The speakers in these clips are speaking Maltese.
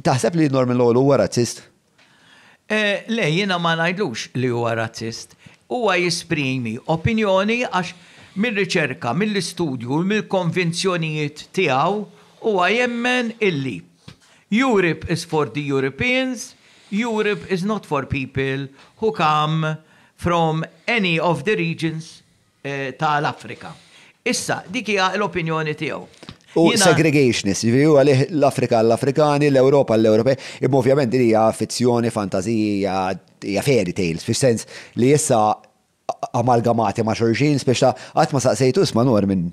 Taħseb li Norman Lowell huwa razzist? Eh, le, jiena ma ngħidlux li huwa razzist. Huwa jisprimi opinjoni għax mill-riċerka, mill-istudju, mill-konvinzjonijiet tiegħu huwa jemmen illi Europe is for the Europeans, Europe is not for people who come from any of the regions eh, tal-Afrika. Issa, dik l-opinjoni tiegħu. U segregationist, jivri jiġifieri u għalih l-Afrika l-Afrikani, l-Europa l-Europej, imma ovvjament li hija fizzjoni, fantazija, hija fairy tales, fi sens li jessa amalgamati ma' xorġin, speċta għatma saqsejtu isma' nur minn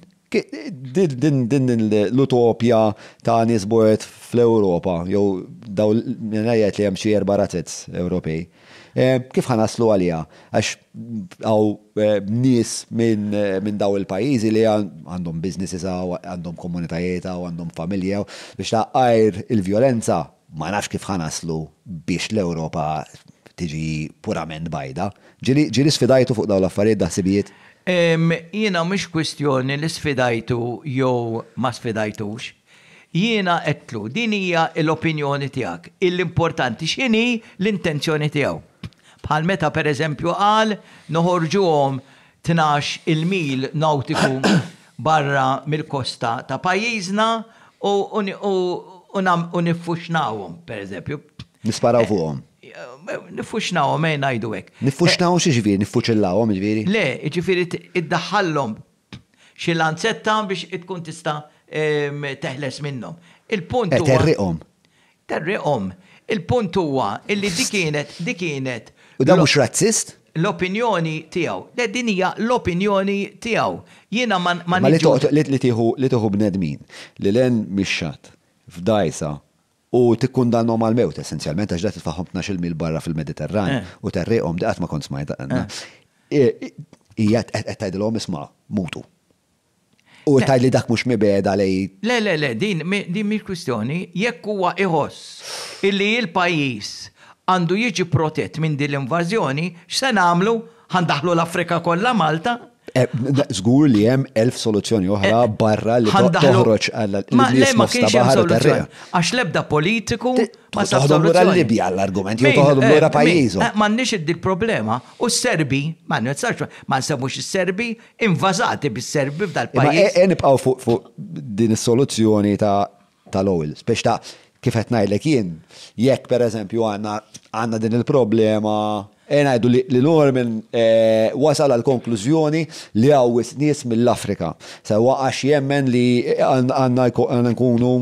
din l-utopja ta' nisbort fl-Europa, jew daw l-najet li jemxie erba razzetz Ewropej. Eh, kif ħanaslu għalija? Għax għaw eh, nis eh, minn daw il-pajizi li għandhom biznisis għaw, għandhom komunitajiet għaw, għandhom familja għaw, biex għajr il-violenza ma nafx kif ħanaslu biex l-Europa tiġi purament bajda. Ġiri sfidajtu fuq daw l-affarijiet daħsibijiet? Jiena mhix kwestjoni li sfidajtu jew ma sfidajtux. Jiena qedtlu din hija l-opinjoni tiegħek. l importanti x'inhi l-intenzjoni tiegħu. Bħal meta per eżempju qal noħorġuhom 12 il-mil nautiku barra mill-kosta ta' pajjiżna u nifuxnawhom per eżempju. Nisparaw fuqhom. Eh, eh, nifuxnawhom ejn eh, ngħidu hekk. Nifuxnawhom xi ġifieri, nifuċillawhom ġifieri. Le, id-daħallom xi lanzetta biex tkun tista' teħles minnhom. Il-punt huwa. Terriqhom. Terriqhom. Il-punt huwa illi dikienet, kienet kienet U da mhux razzist? L-opinjoni tiegħu. Le din hija l-opinjoni tiegħu. Jiena man man li tieħu li tieħu bnedmin li len mixat f'dajsa u tikkundanhom normal mewt essenzjalment għax da titfaħħom 12 mil barra fil-Mediterran eh. u tarriqhom daqat ma kont smajta eh. Ijat Hija qed tgħidilhom isma' mutu. U tajli dak mux mibed għalej. Le, le, le, din, din mi kwistjoni, jekk huwa iħoss illi il-pajis għandu jiġi protett minn din l-invażjoni, x'se nagħmlu? Ħandaħlu l-Afrika kollha Malta? Zgur eh, li hemm elf soluzzjoni oħra eh, barra li toħroġ għal l-nies ta' Għax lebda politiku ma toħdom lura l-Libja l-argument, jew toħdom eh, lura pajjiżu. M'għandniex id problema u s-Serbi, ma nistgħux ma nsemmux is-Serbi invażati bis-Serbi f'dal pajjiż. Ma nibqgħu fuq din is-soluzzjoni ta' tal-Owel, speċi ta' kif qed ngħidlek jien, jekk pereżempju għandna għandna din il-problema e ngħidu li Norman e, wasal għal konklużjoni li għawis nies mill-Afrika. Sewa għax jemmen li għandna nkunu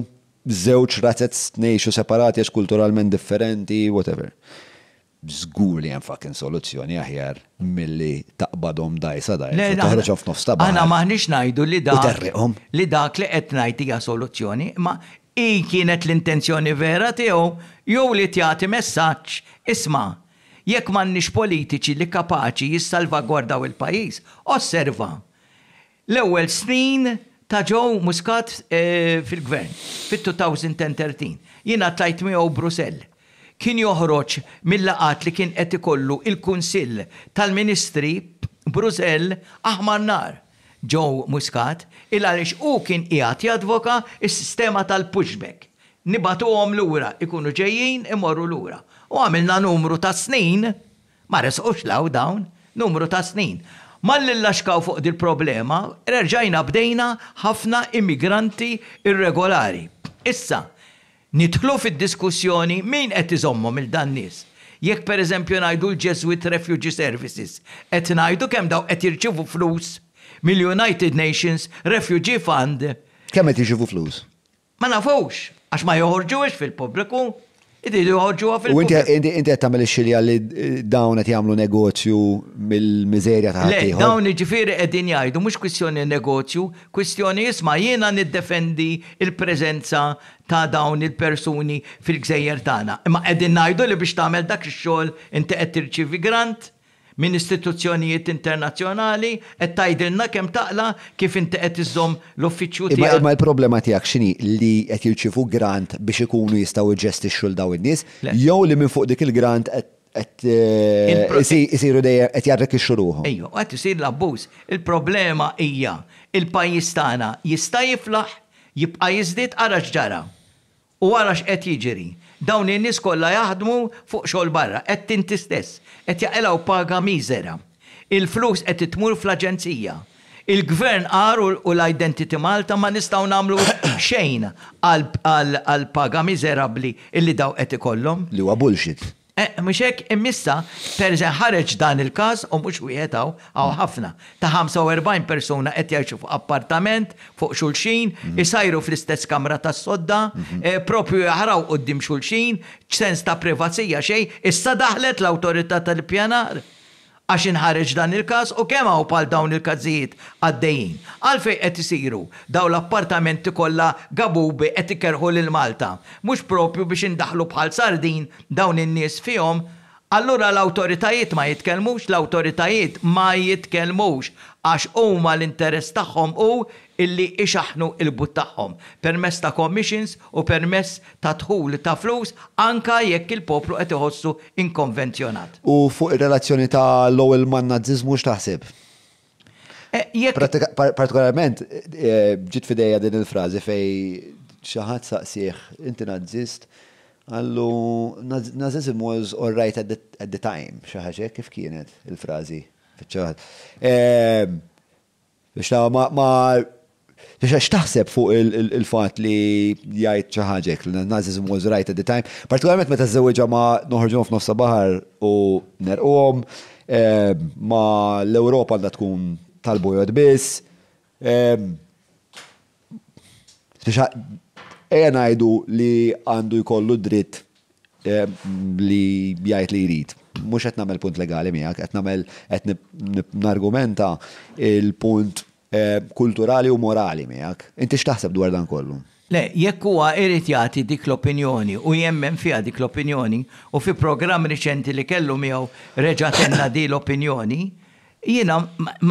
żewġ razzet nejxu separati għax kulturalment differenti, whatever zgur li jenfakin soluzzjoni aħjar mill-li taqbadhom dajsa dajsa. Toħroġ nofs Għana maħnix najdu li dak. Li dak li qed ngħid hija soluzzjoni, ma i kienet l-intenzjoni vera tiegħu jew li tjati messaġġ isma' jekk m'għandniex politiċi li kapaċi jissalvagwardaw il-pajjiż, osserva. L-ewwel snin ta' ġew Muscat eh, fil-gvern fit-2013. Jiena tajt miegħu Brussell kien joħroġ mill-laqat li kien qed ikollu il-Kunsill tal-Ministri Brużell aħmar nar ġew Muscat il għaliex u kien qiegħed jadvoka s-sistema tal-pushback. Nibatuhom lura ikunu ġejjin imorru lura. U għamilna numru ta' snin, ma resqux law dawn, numru ta' snin. Mallilla laxkaw fuq dil problema rerġajna bdejna ħafna immigranti irregolari. Issa, nitħlu fid-diskussjoni min qed iżommhom il-dan nies. Jekk pereżempju ngħidu l-Jesuit Refugee Services, qed ngħidu kemm daw qed jirċivu flus mill-United Nations Refugee Fund. Kemm qed jirċivu flus? Ma nafux, għax ma joħorġuwx fil-pubbliku. Id-dilu ħoġuha għafil. U inti qed tagħmel ix-xilja li dawn qed jagħmlu negozju mill-miżerja ta' Le, dawn jiġifieri qegħdin jgħidu mhux kwistjoni negozju, kwistjoni jisma jiena niddefendi il-preżenza ta' dawn il-persuni fil-gżejjer tagħna. Imma qegħdin ngħidu li biex tagħmel dak ix-xogħol inti qed tirċivi grant minn istituzzjonijiet internazzjonali qed tajdilna kemm taqla kif inti qed iżżomm l-uffiċċju tiegħek. Imma l-problema tiegħek x'inhi li qed jirċifu grant biex ikunu jistgħu jġestixxu l daw in-nies jew li minn fuq dik il-grant eh, isiru dejjem qed jarrek ix-xuruħ. Ejju, qed isir l-abbuż. Il-problema hija il-pajjiż tagħna jista' jiflaħ jibqa' jiżdied għaraġ x'ġara u ara x'qed jiġri dawn in-nies kollha jaħdmu fuq xogħol barra, qed tinti stess, qed jaqilgħu paga miżera. Il-flus qed itmur fl-aġenzija. Il-gvern għar u l-identity Malta ma nistaw namlu xejn għal paga miserabli illi daw qed ikollhom. Li huwa bullshit. Eh, Mux hekk immissa, terġa ħareġ dan il-każ u mhux u hawn għaw ħafna. Ta' 45 persuna qed jgħixu fuq appartament, fuq xulxin, mhm. isajru fl-istess kamra tas sodda, mhm. eh, propju jaħraw qudiem xulxin, ċsens ta' privazija xejn, issa daħlet l autorita tal-pjanar għax inħareġ dan il-kas u kemm hawn pal dawn il-każijiet għaddejjin. Għalfej qed isiru daw l-appartamenti kollha gabubi qed ikerħu lil Malta, mhux propju biex indaħlu bħal sardin dawn in-nies fihom Allura l-autoritajiet ma jitkelmux, l-autoritajiet ma jitkelmux għax huma l-interess tagħhom u illi ixaħnu il-but tagħhom permess ta' commissions u permess ta' tħul ta' flus anka jekk il-poplu qed iħossu inkonvenzjonat. U fuq ir-relazzjoni ta' l-ewwel man naziżmu x'taħseb? Eh, partikolarment eh, ġiet fidejja din il-frażi fej xi ħadd saqsieh inti nazzist Għallu, nazizm was all right at the, at the time, xaħġe, kif kienet il-frazi? Ehm, biex ta' ma, ma, biex taħseb fuq il-fat li jgħajt li nazizm was right at the time, partikolarment meta z-zewġa ma noħorġu f'nofsa bahar u nerqom, ehm, ma l-Europa għanda tkun tal-bojod bis, ehm, Eja najdu li għandu jkollu dritt e, li jgħajt li jrid. Mux qed nagħmel punt legali miegħek, qed nagħmel qed nargumenta il-punt e, kulturali u morali miegħek. Inti x'taħseb dwar dan kollu? Le, jekk huwa irid jagħti dik l-opinjoni u jemmen fiha dik l-opinjoni u fi programm riċenti li kellu miegħu reġa' tenna di l-opinjoni, jiena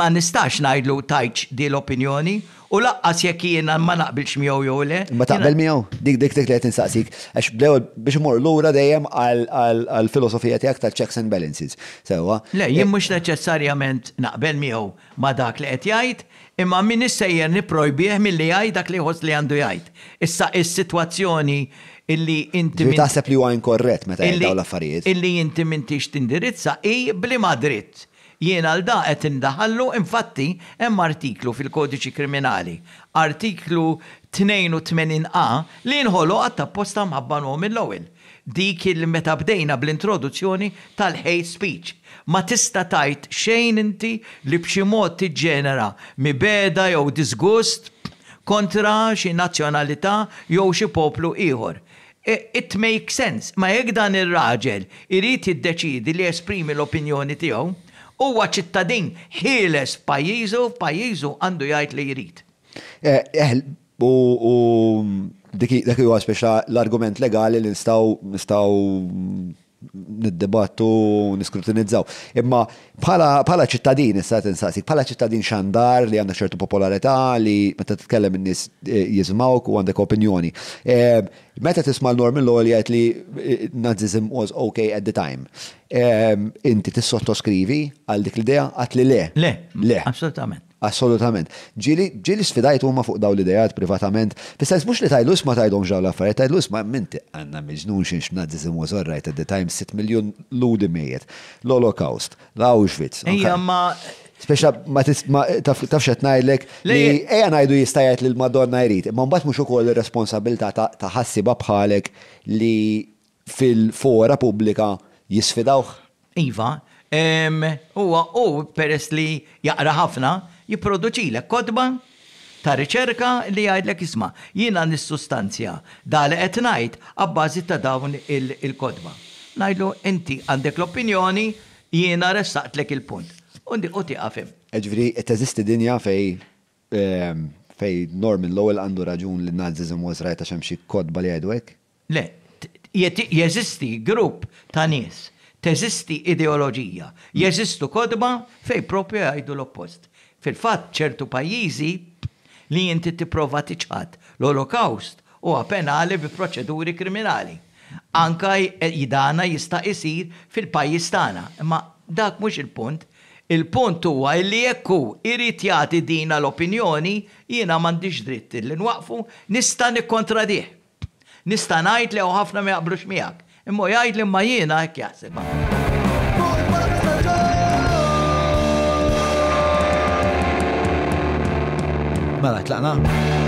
ma nistax najdlu tajċ di l-opinjoni u laqqas jekk jiena ma naqbilx miegħu jew le. Ma taqbel miegħu dik dik dik li qed insaqsik għax bdew biex imur lura dejjem għall-filosofija tiegħek tal-checks and balances. Sewwa. Le, jien mhux neċessarjament naqbel miegħu ma dak li qed jgħid, imma min issejjer niprojbih milli jgħid dak li ħoss li għandu jgħid. Issa is-sitwazzjoni illi inti. minn taħseb li huwa inkorrett meta jgħidaw l-affarijiet. Illi inti tix tindirizza i bli ma dritt jiena għal da qed indaħallu infatti hemm artiklu fil-kodiċi kriminali, artiklu 82a li nħolu għatta posta mħabban u mill-ewwel. Dik il-meta bdejna bl-introduzzjoni tal-hate speech. Ma tista tajt xejn inti li b'xi mod tiġġenera mibeda jew disgust kontra xi nazzjonalità jew xi poplu ieħor. E, it makes sense, ma jekk dan ir-raġel irid jiddeċiedi li esprimi l-opinjoni tiegħu, huwa ċittadin ħieles pajizu, f'pajjiżu għandu jgħid li jrid. Eh, eh, u dik huwa speċa l-argument legali li nistgħu nistgħu niddebattu, niskrutinizzaw. Imma bħala ċittadin, issa tinsaqsik, bħala ċittadin xandar li għandek ċertu popolarità li meta tkellem in-nies eh, jizmawk u għandek opinjoni. Eh, meta tisma' l-Norman Law li li eh, Nazism was okay at the time. Inti tissottoskrivi għal dik l-idea għat li le. Le, le. Assolutament. Assolutament. Ġili sfidajt huma fuq daw l-idejat privatament. Fissajs mux li tajlus ma tajdom ġaw l-affarijiet, tajlus ma minti għanna miġnun xin xnaddi zimu zorrajt at the time 6 miljon ludi mejet. L-Holocaust, l-Auschwitz. Ejja ma. Speċa ma tafxet najlek li eja najdu jistajat li l-Madonna jrit. Ma mbat mux ukoll il-responsabilta ta' ħassiba bħalek li fil-fora publika jisfidawħ Iva, Huwa u peress li jaqra ħafna l kodba ta' riċerka li jgħidlek isma' jiena nis-sustanzja dali qed ngħid abbażi ta' dawn il-kodba. Ngħidlu inti għandek l-opinjoni jiena ressaqtlek il-punt. Undi u tiqafim. qed teżisti dinja fej fej Norman Lowell għandu raġun li nazizm was rajta għaxem kodba li għedwek? Le, jeżisti grupp ta' nies teżisti ideoloġija, jeżistu kodba fej propju għajdu l-oppost. Fil-fat ċertu pajjiżi li jinti tipprova tiċħat l-Holocaust u penali bi proċeduri kriminali. Anka jidana jista' isir fil-pajjiż tagħna, Ma dak mhux il-punt. Il-punt huwa li jekku irritjati jagħti dina l-opinjoni jiena m'għandix dritt li nwaqfu nista' nikkontradih. Nista' najt li ħafna ma jaqblux miegħek. Immo jgħid li ma jiena hekk jaħseb. Mela, tlaqna.